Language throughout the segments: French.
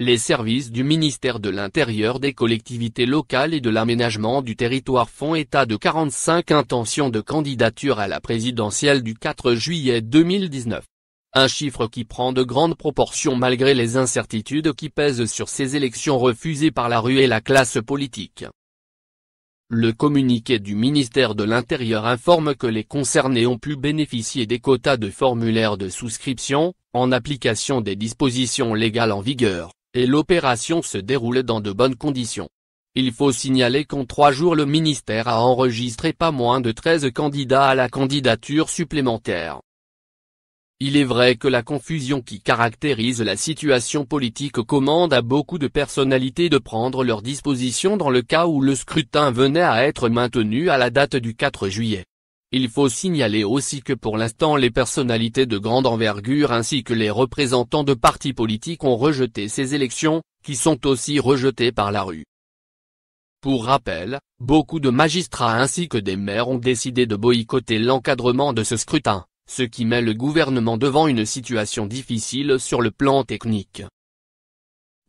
les services du ministère de l'Intérieur des collectivités locales et de l'aménagement du territoire font état de 45 intentions de candidature à la présidentielle du 4 juillet 2019. Un chiffre qui prend de grandes proportions malgré les incertitudes qui pèsent sur ces élections refusées par la rue et la classe politique. Le communiqué du ministère de l'Intérieur informe que les concernés ont pu bénéficier des quotas de formulaires de souscription, en application des dispositions légales en vigueur et l'opération se déroule dans de bonnes conditions. Il faut signaler qu'en trois jours le ministère a enregistré pas moins de 13 candidats à la candidature supplémentaire. Il est vrai que la confusion qui caractérise la situation politique commande à beaucoup de personnalités de prendre leurs dispositions dans le cas où le scrutin venait à être maintenu à la date du 4 juillet. Il faut signaler aussi que pour l'instant les personnalités de grande envergure ainsi que les représentants de partis politiques ont rejeté ces élections, qui sont aussi rejetées par la rue. Pour rappel, beaucoup de magistrats ainsi que des maires ont décidé de boycotter l'encadrement de ce scrutin, ce qui met le gouvernement devant une situation difficile sur le plan technique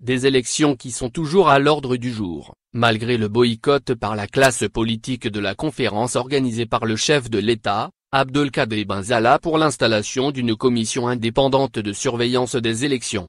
des élections qui sont toujours à l'ordre du jour, malgré le boycott par la classe politique de la conférence organisée par le chef de l'État, Abdelkader Benzala pour l'installation d'une commission indépendante de surveillance des élections.